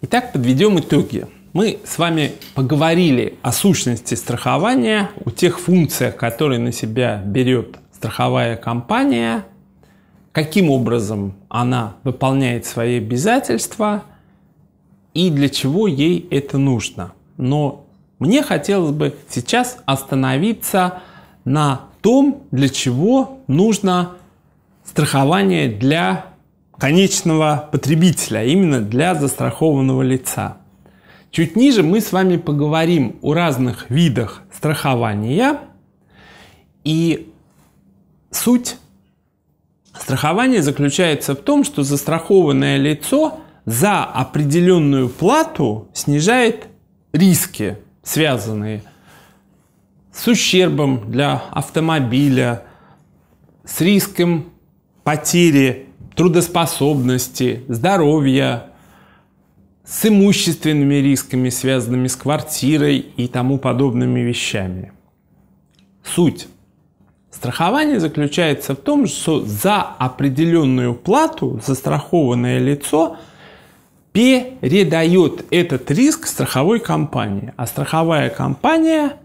Итак, подведем итоги. Мы с вами поговорили о сущности страхования, о тех функциях, которые на себя берет страховая компания, каким образом она выполняет свои обязательства – и для чего ей это нужно. Но мне хотелось бы сейчас остановиться на том, для чего нужно страхование для конечного потребителя, именно для застрахованного лица. Чуть ниже мы с вами поговорим о разных видах страхования и суть страхования заключается в том, что застрахованное лицо за определенную плату снижает риски, связанные с ущербом для автомобиля, с риском потери трудоспособности, здоровья, с имущественными рисками, связанными с квартирой и тому подобными вещами. Суть. Страхование заключается в том, что за определенную плату застрахованное лицо – передает этот риск страховой компании. А страховая компания,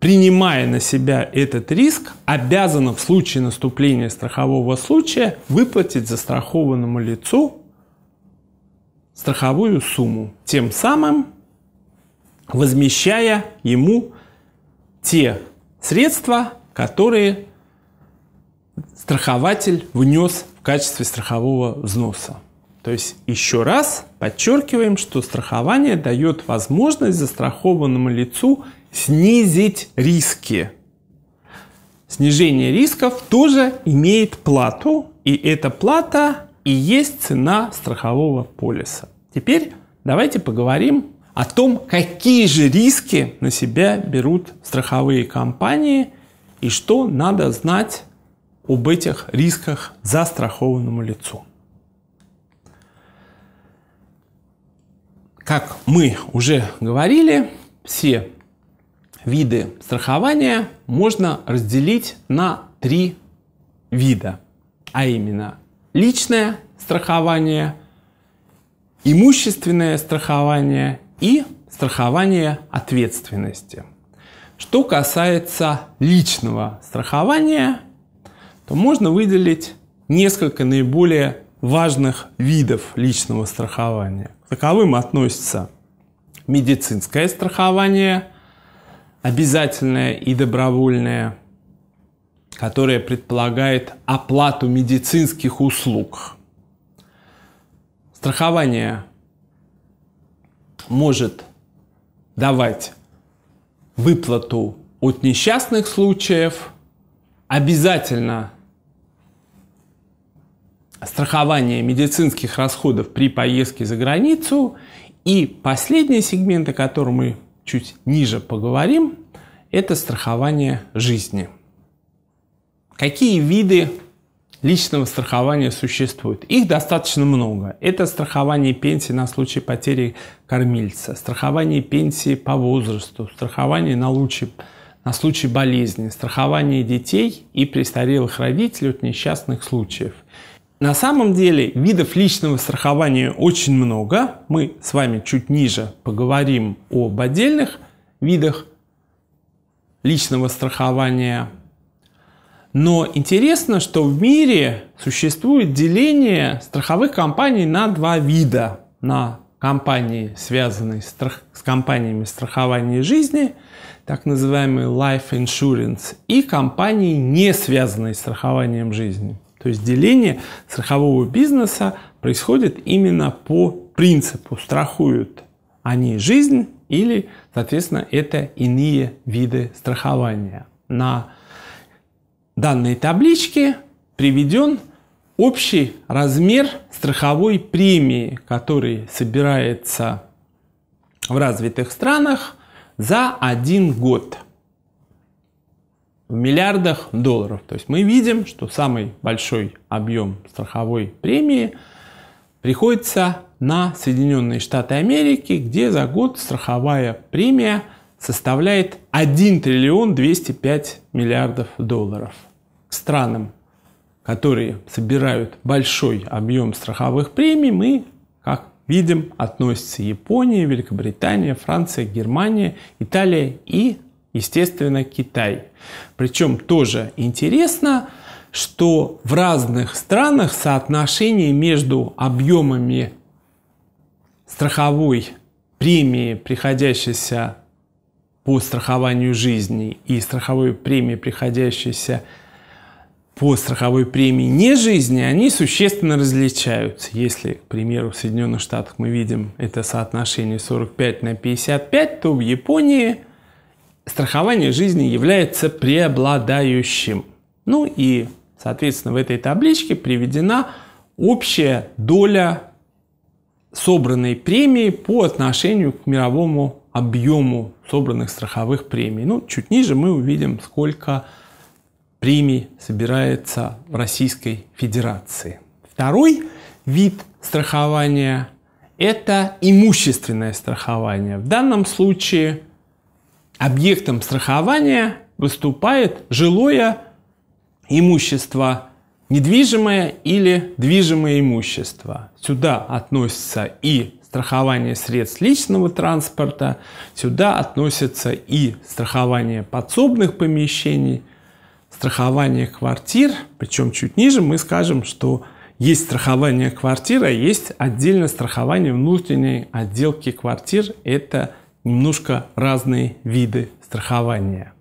принимая на себя этот риск, обязана в случае наступления страхового случая выплатить застрахованному лицу страховую сумму, тем самым возмещая ему те средства, которые страхователь внес в качестве страхового взноса. То есть еще раз подчеркиваем, что страхование дает возможность застрахованному лицу снизить риски. Снижение рисков тоже имеет плату, и эта плата и есть цена страхового полиса. Теперь давайте поговорим о том, какие же риски на себя берут страховые компании и что надо знать об этих рисках застрахованному лицу. Как мы уже говорили, все виды страхования можно разделить на три вида, а именно личное страхование, имущественное страхование и страхование ответственности. Что касается личного страхования, то можно выделить несколько наиболее важных видов личного страхования таковым относятся медицинское страхование, обязательное и добровольное, которое предполагает оплату медицинских услуг. Страхование может давать выплату от несчастных случаев, обязательно страхование медицинских расходов при поездке за границу. И последний сегмент, о котором мы чуть ниже поговорим, это страхование жизни. Какие виды личного страхования существуют? Их достаточно много. Это страхование пенсии на случай потери кормильца, страхование пенсии по возрасту, страхование на, лучи, на случай болезни, страхование детей и престарелых родителей от несчастных случаев. На самом деле видов личного страхования очень много. Мы с вами чуть ниже поговорим об отдельных видах личного страхования. Но интересно, что в мире существует деление страховых компаний на два вида. На компании, связанные с компаниями страхования жизни, так называемые life insurance, и компании, не связанные с страхованием жизни – то есть деление страхового бизнеса происходит именно по принципу страхуют они жизнь или, соответственно, это иные виды страхования. На данной табличке приведен общий размер страховой премии, который собирается в развитых странах за один год – в миллиардах долларов. То есть мы видим, что самый большой объем страховой премии приходится на Соединенные Штаты Америки, где за год страховая премия составляет 1 триллион 205 миллиардов долларов. К странам, которые собирают большой объем страховых премий, мы, как видим, относятся Япония, Великобритания, Франция, Германия, Италия и Естественно, Китай. Причем тоже интересно, что в разных странах соотношение между объемами страховой премии, приходящейся по страхованию жизни и страховой премии, приходящейся по страховой премии не жизни, они существенно различаются. Если, к примеру, в Соединенных Штатах мы видим это соотношение 45 на 55, то в Японии – страхование жизни является преобладающим. Ну и, соответственно, в этой табличке приведена общая доля собранной премии по отношению к мировому объему собранных страховых премий. Ну, чуть ниже мы увидим, сколько премий собирается в Российской Федерации. Второй вид страхования – это имущественное страхование. В данном случае Объектом страхования выступает жилое имущество, недвижимое или движимое имущество. Сюда относится и страхование средств личного транспорта, сюда относится и страхование подсобных помещений, страхование квартир, причем чуть ниже мы скажем, что есть страхование квартир, а есть отдельно страхование внутренней отделки квартир, это немножко разные виды страхования.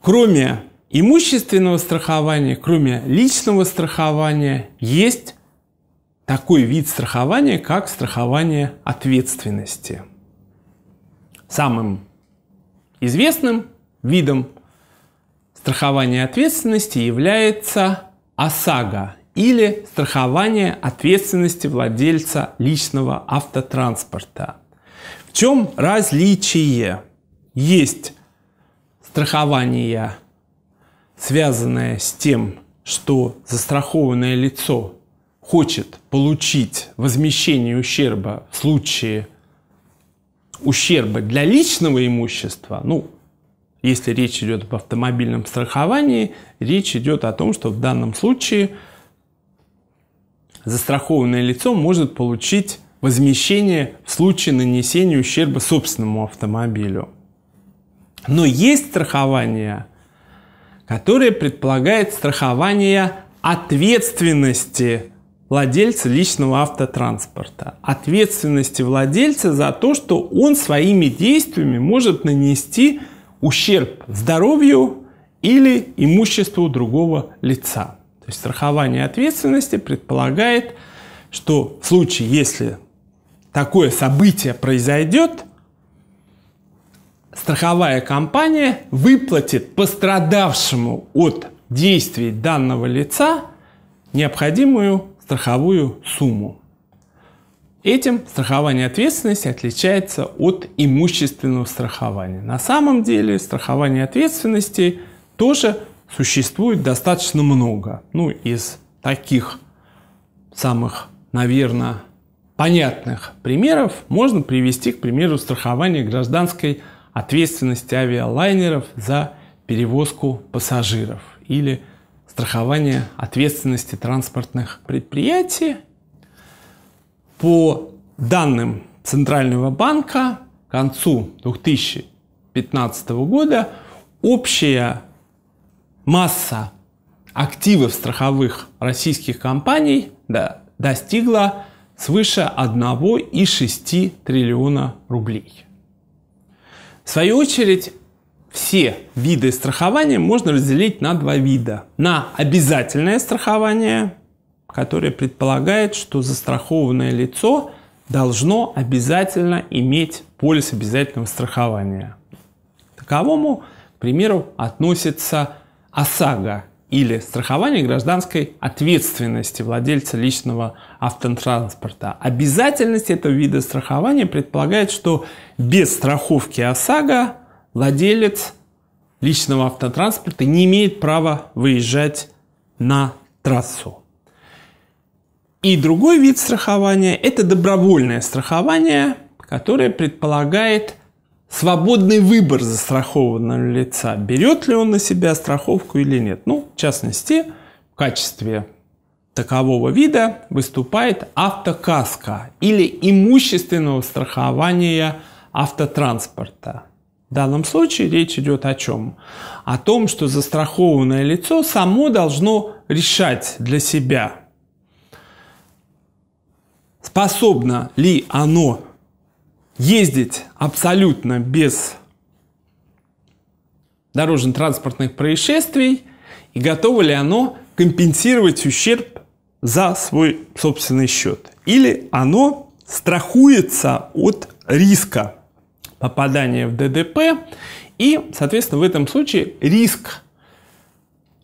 Кроме имущественного страхования, кроме личного страхования, есть такой вид страхования, как страхование ответственности. Самым известным видом страхования ответственности является ОСАГО или страхование ответственности владельца личного автотранспорта – в чем различие? Есть страхование, связанное с тем, что застрахованное лицо хочет получить возмещение ущерба в случае ущерба для личного имущества, ну, если речь идет об автомобильном страховании, речь идет о том, что в данном случае застрахованное лицо может получить возмещение в случае нанесения ущерба собственному автомобилю. Но есть страхование, которое предполагает страхование ответственности владельца личного автотранспорта, ответственности владельца за то, что он своими действиями может нанести ущерб здоровью или имуществу другого лица. То есть страхование ответственности предполагает, что в случае, если такое событие произойдет, страховая компания выплатит пострадавшему от действий данного лица необходимую страховую сумму. Этим страхование ответственности отличается от имущественного страхования. На самом деле страхование ответственности тоже существует достаточно много. Ну, из таких самых, наверное, понятных примеров можно привести к примеру страхования гражданской ответственности авиалайнеров за перевозку пассажиров или страхование ответственности транспортных предприятий. По данным Центрального банка к концу 2015 года общая масса активов страховых российских компаний да, достигла свыше 1,6 триллиона рублей. В свою очередь, все виды страхования можно разделить на два вида. На обязательное страхование, которое предполагает, что застрахованное лицо должно обязательно иметь полис обязательного страхования. К таковому, к примеру, относится ОСАГО или страхование гражданской ответственности владельца личного автотранспорта. Обязательность этого вида страхования предполагает, что без страховки ОСАГО владелец личного автотранспорта не имеет права выезжать на трассу. И другой вид страхования – это добровольное страхование, которое предполагает свободный выбор застрахованного лица, берет ли он на себя страховку или нет. Ну, в частности, в качестве такового вида выступает автокаска или имущественного страхования автотранспорта. В данном случае речь идет о чем? О том, что застрахованное лицо само должно решать для себя, способно ли оно ездить абсолютно без дорожно-транспортных происшествий и готово ли оно компенсировать ущерб за свой собственный счет. Или оно страхуется от риска попадания в ДДП и, соответственно, в этом случае риск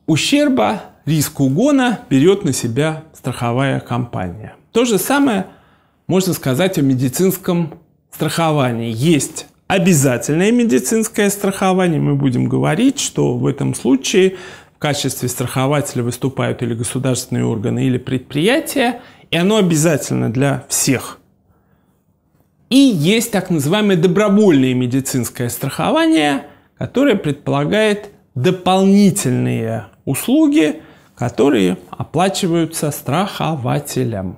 ущерба, риск угона берет на себя страховая компания. То же самое можно сказать о медицинском страхование есть обязательное медицинское страхование. Мы будем говорить, что в этом случае в качестве страхователя выступают или государственные органы, или предприятия, и оно обязательно для всех. И есть так называемое добровольное медицинское страхование, которое предполагает дополнительные услуги, которые оплачиваются страхователем.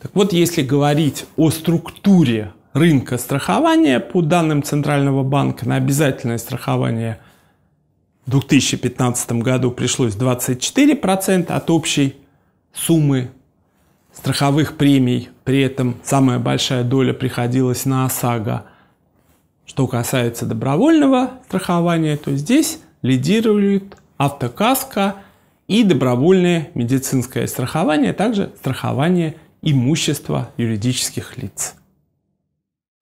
Так вот, если говорить о структуре рынка страхования по данным Центрального банка на обязательное страхование в 2015 году пришлось 24% от общей суммы страховых премий. При этом самая большая доля приходилась на ОСАГО. Что касается добровольного страхования, то здесь лидируют автокаска и добровольное медицинское страхование, а также страхование имущества юридических лиц.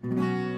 Thank you.